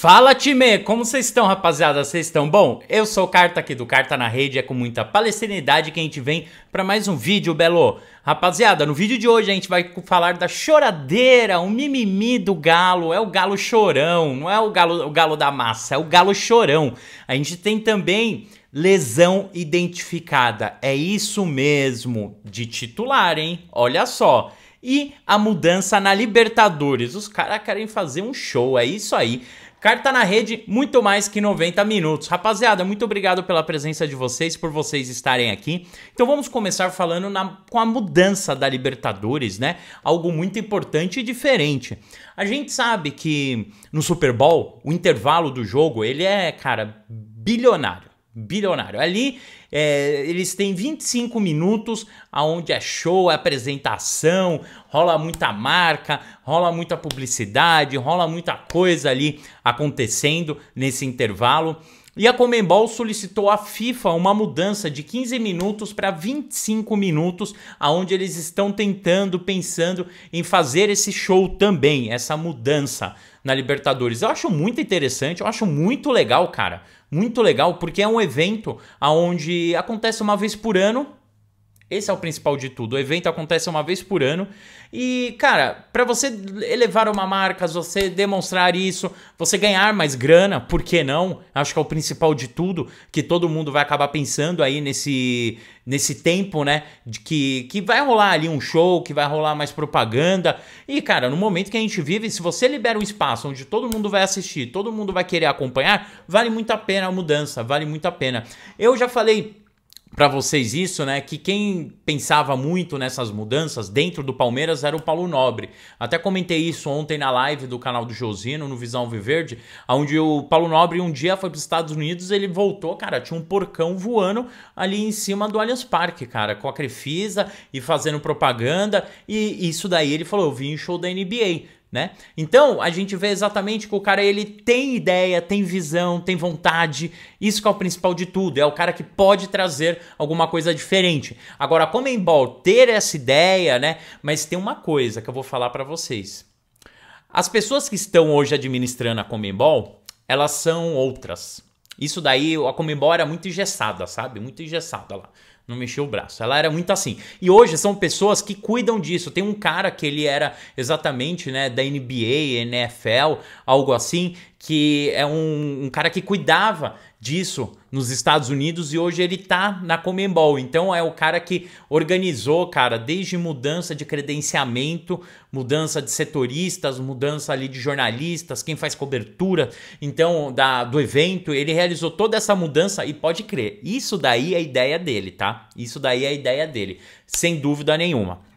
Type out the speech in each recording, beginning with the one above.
Fala time, como vocês estão rapaziada? Vocês estão bom? Eu sou o Carta aqui do Carta na Rede, é com muita palestinidade que a gente vem para mais um vídeo, Belo. Rapaziada, no vídeo de hoje a gente vai falar da choradeira, o mimimi do galo, é o galo chorão, não é o galo, o galo da massa, é o galo chorão. A gente tem também lesão identificada, é isso mesmo, de titular, hein? Olha só e a mudança na Libertadores. Os caras querem fazer um show, é isso aí. Carta na rede, muito mais que 90 minutos. Rapaziada, muito obrigado pela presença de vocês, por vocês estarem aqui. Então vamos começar falando na, com a mudança da Libertadores, né? Algo muito importante e diferente. A gente sabe que no Super Bowl, o intervalo do jogo, ele é, cara, bilionário bilionário. Ali é, eles têm 25 minutos aonde é show, é apresentação, rola muita marca, rola muita publicidade, rola muita coisa ali acontecendo nesse intervalo. E a Comembol solicitou à FIFA uma mudança de 15 minutos para 25 minutos, aonde eles estão tentando, pensando em fazer esse show também, essa mudança na Libertadores. Eu acho muito interessante, eu acho muito legal, cara muito legal, porque é um evento onde acontece uma vez por ano esse é o principal de tudo. O evento acontece uma vez por ano. E, cara, para você elevar uma marca, você demonstrar isso, você ganhar mais grana, por que não? Acho que é o principal de tudo, que todo mundo vai acabar pensando aí nesse, nesse tempo, né? De que, que vai rolar ali um show, que vai rolar mais propaganda. E, cara, no momento que a gente vive, se você libera um espaço onde todo mundo vai assistir, todo mundo vai querer acompanhar, vale muito a pena a mudança, vale muito a pena. Eu já falei para vocês isso, né? Que quem pensava muito nessas mudanças dentro do Palmeiras era o Paulo Nobre. Até comentei isso ontem na live do canal do Josino, no Visão Viverde, onde o Paulo Nobre um dia foi para os Estados Unidos, ele voltou, cara, tinha um porcão voando ali em cima do Allianz Parque, cara, com a Crefisa e fazendo propaganda. E isso daí ele falou: eu vim em show da NBA né? Então, a gente vê exatamente que o cara ele tem ideia, tem visão, tem vontade. Isso que é o principal de tudo, é o cara que pode trazer alguma coisa diferente. Agora, a Comembol ter essa ideia, né? Mas tem uma coisa que eu vou falar para vocês. As pessoas que estão hoje administrando a Comembol, elas são outras. Isso daí, a Comembol era muito engessada, sabe? Muito engessada lá não mexia o braço. Ela era muito assim. E hoje são pessoas que cuidam disso. Tem um cara que ele era exatamente né, da NBA, NFL, algo assim, que é um, um cara que cuidava disso nos Estados Unidos e hoje ele tá na Comembol. Então é o cara que organizou, cara, desde mudança de credenciamento, mudança de setoristas, mudança ali de jornalistas, quem faz cobertura, então da do evento, ele realizou toda essa mudança e pode crer, isso daí é a ideia dele, tá? Isso daí é a ideia dele, sem dúvida nenhuma.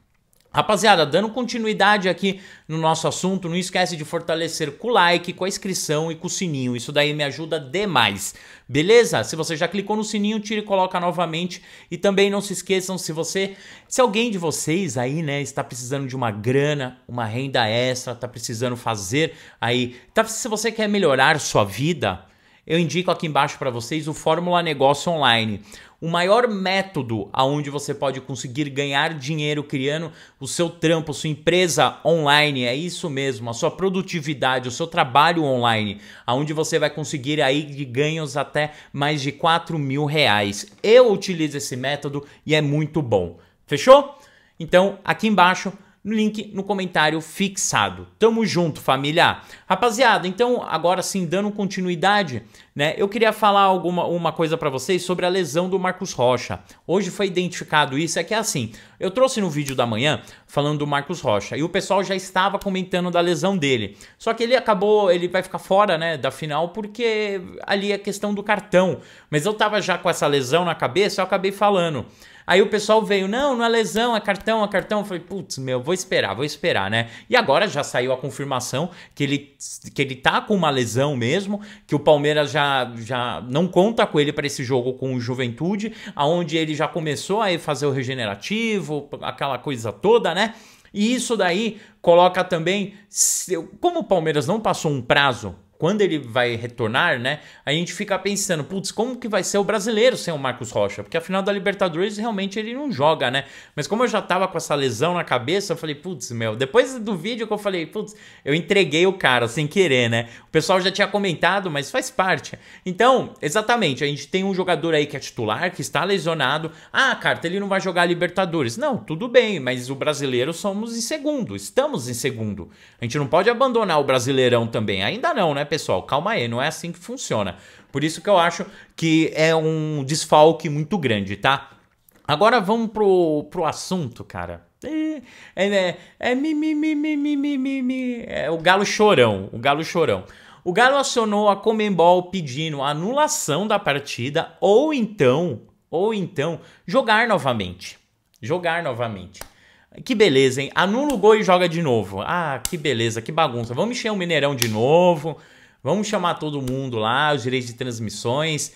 Rapaziada, dando continuidade aqui no nosso assunto, não esquece de fortalecer com o like, com a inscrição e com o sininho. Isso daí me ajuda demais. Beleza? Se você já clicou no sininho, tira e coloca novamente. E também não se esqueçam, se você, se alguém de vocês aí, né, está precisando de uma grana, uma renda extra, está precisando fazer aí, tá, se você quer melhorar sua vida, eu indico aqui embaixo para vocês o Fórmula Negócio Online. O maior método aonde você pode conseguir ganhar dinheiro criando o seu trampo, sua empresa online, é isso mesmo, a sua produtividade, o seu trabalho online, aonde você vai conseguir aí de ganhos até mais de 4 mil reais. Eu utilizo esse método e é muito bom. Fechou? Então, aqui embaixo no link no comentário fixado. Tamo junto, família. Rapaziada, então agora sim dando continuidade, né? Eu queria falar alguma uma coisa para vocês sobre a lesão do Marcos Rocha. Hoje foi identificado isso, é que é assim. Eu trouxe no vídeo da manhã falando do Marcos Rocha e o pessoal já estava comentando da lesão dele. Só que ele acabou, ele vai ficar fora, né, da final porque ali é questão do cartão. Mas eu tava já com essa lesão na cabeça, eu acabei falando. Aí o pessoal veio, não, não é lesão, é cartão, é cartão. Eu falei, putz, meu, vou esperar, vou esperar, né? E agora já saiu a confirmação que ele, que ele tá com uma lesão mesmo, que o Palmeiras já, já não conta com ele para esse jogo com o Juventude, aonde ele já começou a fazer o regenerativo, aquela coisa toda, né? E isso daí coloca também, como o Palmeiras não passou um prazo quando ele vai retornar, né? A gente fica pensando, putz, como que vai ser o brasileiro sem o Marcos Rocha? Porque a final da Libertadores realmente ele não joga, né? Mas como eu já tava com essa lesão na cabeça, eu falei, putz, meu, depois do vídeo que eu falei, putz, eu entreguei o cara sem querer, né? O pessoal já tinha comentado, mas faz parte. Então, exatamente, a gente tem um jogador aí que é titular, que está lesionado. Ah, Carta, ele não vai jogar a Libertadores. Não, tudo bem, mas o brasileiro somos em segundo, estamos em segundo. A gente não pode abandonar o brasileirão também, ainda não, né? pessoal? Calma aí, não é assim que funciona. Por isso que eu acho que é um desfalque muito grande, tá? Agora vamos pro, pro assunto, cara. É, né, é, é, mi, mi, mi, é o galo chorão, o galo chorão. O galo acionou a Comembol pedindo anulação da partida ou então, ou então jogar novamente. Jogar novamente. Que beleza, hein? Anula o gol e joga de novo. Ah, que beleza, que bagunça. Vamos encher o Mineirão de novo. Vamos chamar todo mundo lá, os direitos de transmissões.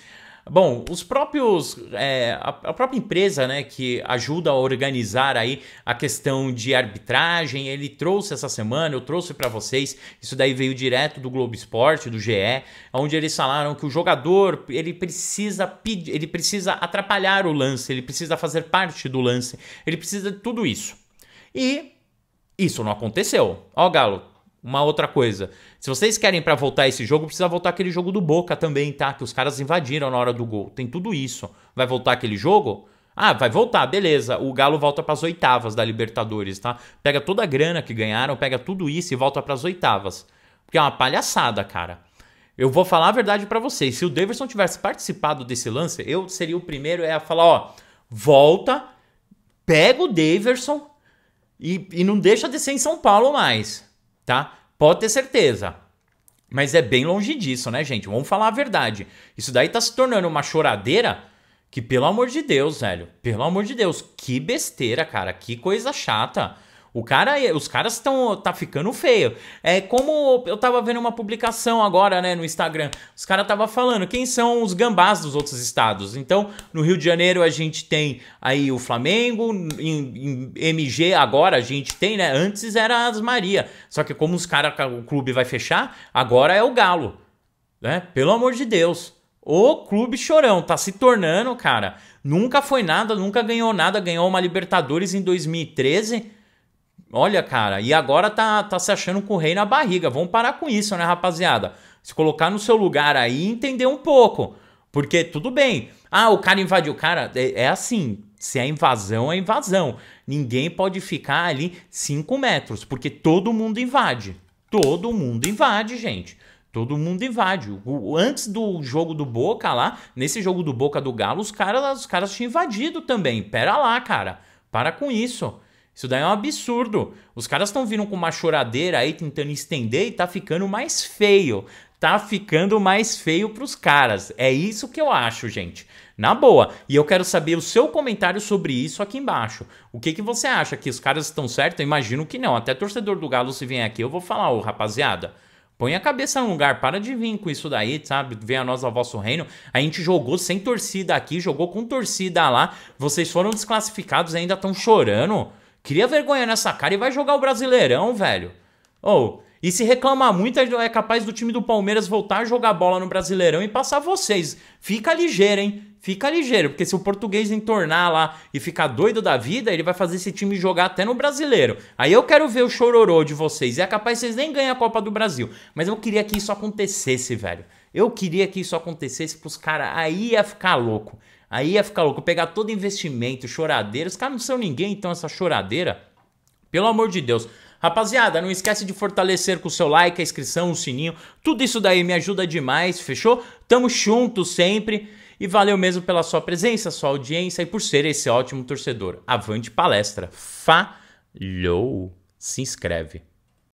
Bom, os próprios é, a, própria empresa, né, que ajuda a organizar aí a questão de arbitragem, ele trouxe essa semana, eu trouxe para vocês. Isso daí veio direto do Globo Esporte, do GE, onde eles falaram que o jogador ele precisa pedir, ele precisa atrapalhar o lance, ele precisa fazer parte do lance, ele precisa de tudo isso. E isso não aconteceu. Ó, Galo, uma outra coisa. Se vocês querem para voltar esse jogo, precisa voltar aquele jogo do Boca também, tá? Que os caras invadiram na hora do gol. Tem tudo isso. Vai voltar aquele jogo? Ah, vai voltar, beleza. O Galo volta para as oitavas da Libertadores, tá? Pega toda a grana que ganharam, pega tudo isso e volta para as oitavas. Porque é uma palhaçada, cara. Eu vou falar a verdade para vocês. Se o Davidson tivesse participado desse lance, eu seria o primeiro a falar, ó, volta, pega o Davidson e, e não deixa descer em São Paulo mais tá? Pode ter certeza. Mas é bem longe disso, né, gente? Vamos falar a verdade. Isso daí tá se tornando uma choradeira que, pelo amor de Deus, velho, pelo amor de Deus, que besteira, cara, que coisa chata. O cara, é, os caras estão tá ficando feio. É como eu tava vendo uma publicação agora, né, no Instagram. Os caras tava falando quem são os gambás dos outros estados. Então, no Rio de Janeiro a gente tem aí o Flamengo, em, em MG agora a gente tem, né? Antes era as Maria. Só que como os caras o clube vai fechar, agora é o Galo, né? Pelo amor de Deus. O clube chorão tá se tornando, cara. Nunca foi nada, nunca ganhou nada, ganhou uma Libertadores em 2013 Olha, cara, e agora tá, tá se achando com o rei na barriga. Vamos parar com isso, né, rapaziada? Se colocar no seu lugar aí e entender um pouco. Porque tudo bem. Ah, o cara invadiu. Cara, é, é assim. Se é invasão, é invasão. Ninguém pode ficar ali 5 metros, porque todo mundo invade. Todo mundo invade, gente. Todo mundo invade. O, antes do jogo do Boca lá, nesse jogo do Boca do Galo, os caras, os caras tinham invadido também. Pera lá, cara. Para com isso. Isso daí é um absurdo. Os caras estão vindo com uma choradeira aí tentando estender e tá ficando mais feio. Tá ficando mais feio pros caras. É isso que eu acho, gente. Na boa. E eu quero saber o seu comentário sobre isso aqui embaixo. O que, que você acha? Que os caras estão certos? Eu imagino que não. Até torcedor do Galo, se vem aqui, eu vou falar, ô rapaziada. Põe a cabeça no lugar, para de vir com isso daí, sabe? Venha a nós ao vosso reino. A gente jogou sem torcida aqui, jogou com torcida lá. Vocês foram desclassificados e ainda estão chorando. Cria vergonha nessa cara e vai jogar o Brasileirão, velho. Ou, oh, e se reclamar muito, é, é capaz do time do Palmeiras voltar a jogar bola no Brasileirão e passar vocês. Fica ligeiro, hein? Fica ligeiro, porque se o português entornar lá e ficar doido da vida, ele vai fazer esse time jogar até no brasileiro. Aí eu quero ver o chororô de vocês. E é capaz vocês nem ganham a Copa do Brasil. Mas eu queria que isso acontecesse, velho. Eu queria que isso acontecesse pros caras. Aí ia ficar louco. Aí ia ficar louco, pegar todo investimento, choradeira. Os caras não são ninguém, então, essa choradeira. Pelo amor de Deus. Rapaziada, não esquece de fortalecer com o seu like, a inscrição, o sininho. Tudo isso daí me ajuda demais, fechou? Tamo junto sempre. E valeu mesmo pela sua presença, sua audiência e por ser esse ótimo torcedor. Avante palestra. Falhou. Se inscreve.